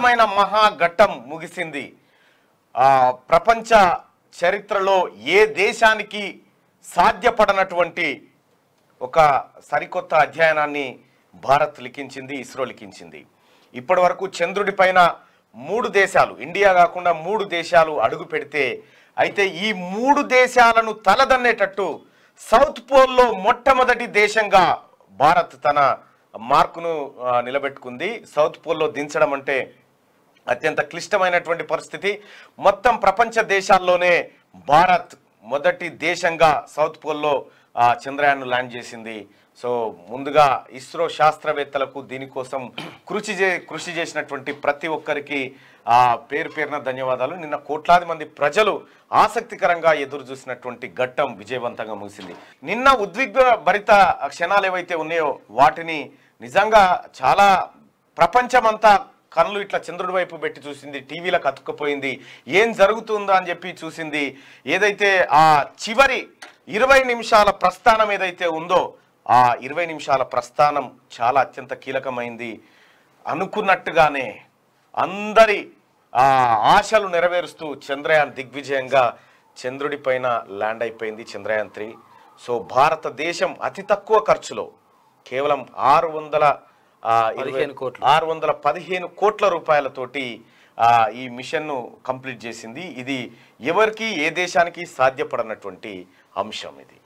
అద్భుతమైన మహాఘట్టం ముగిసింది ప్రపంచ చరిత్రలో ఏ దేశానికి సాధ్యపడనటువంటి ఒక సరికొత్త అధ్యయనాన్ని భారత్ లిఖించింది ఇస్రో లిఖించింది ఇప్పటి వరకు చంద్రుడి పైన మూడు దేశాలు ఇండియా కాకుండా మూడు దేశాలు అడుగు పెడితే అయితే ఈ మూడు దేశాలను తలదన్నేటట్టు సౌత్ పోల్లో మొట్టమొదటి దేశంగా భారత్ తన మార్కును నిలబెట్టుకుంది సౌత్ పోల్లో దించడం అంటే అత్యంత క్లిష్టమైనటువంటి పరిస్థితి మొత్తం ప్రపంచ దేశాల్లోనే భారత్ మొదటి దేశంగా సౌత్ పోల్లో చంద్రయాన్ ల్యాండ్ చేసింది సో ముందుగా ఇస్రో శాస్త్రవేత్తలకు దీనికోసం కృషి చే కృషి చేసినటువంటి ప్రతి ఒక్కరికి పేరు పేరున ధన్యవాదాలు నిన్న కోట్లాది మంది ప్రజలు ఆసక్తికరంగా ఎదురు చూసినటువంటి ఘట్టం విజయవంతంగా ముగిసింది నిన్న ఉద్విగ్న భరిత క్షణాలు ఏవైతే ఉన్నాయో వాటిని నిజంగా చాలా ప్రపంచమంతా కనులు ఇట్లా చంద్రుడి వైపు పెట్టి చూసింది టీవీలో కత్తుకుపోయింది ఏం జరుగుతుందా అని చెప్పి చూసింది ఏదైతే ఆ చివరి ఇరవై నిమిషాల ప్రస్థానం ఏదైతే ఉందో ఆ ఇరవై నిమిషాల ప్రస్థానం చాలా అత్యంత కీలకమైంది అనుకున్నట్టుగానే అందరి ఆ ఆశలు నెరవేరుస్తూ చంద్రయాన్ దిగ్విజయంగా చంద్రుడి పైన ల్యాండ్ అయిపోయింది చంద్రయాన్ త్రీ సో భారతదేశం అతి తక్కువ ఖర్చులో కేవలం ఆరు వందల ఆరు వందల పదిహేను కోట్ల రూపాయలతోటి ఈ మిషన్ను కంప్లీట్ చేసింది ఇది ఎవరికి ఏ దేశానికి సాధ్యపడనటువంటి అంశం ఇది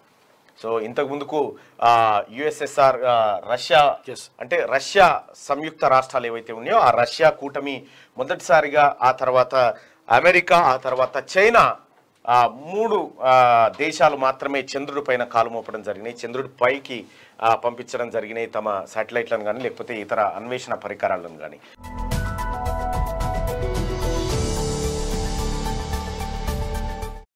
సో ఇంతకు ముందుకు యుఎస్ఎస్ఆర్ రష్యా అంటే రష్యా సంయుక్త రాష్ట్రాలు ఏవైతే ఉన్నాయో ఆ రష్యా కూటమి మొదటిసారిగా ఆ తర్వాత అమెరికా ఆ తర్వాత చైనా మూడు దేశాలు మాత్రమే చంద్రుడి పైన కాలు మోపడం జరిగినాయి చంద్రుడి పైకి పంపించడం జరిగినాయి తమ శాటిలైట్లను కానీ లేకపోతే ఇతర అన్వేషణ పరికరాలను కానీ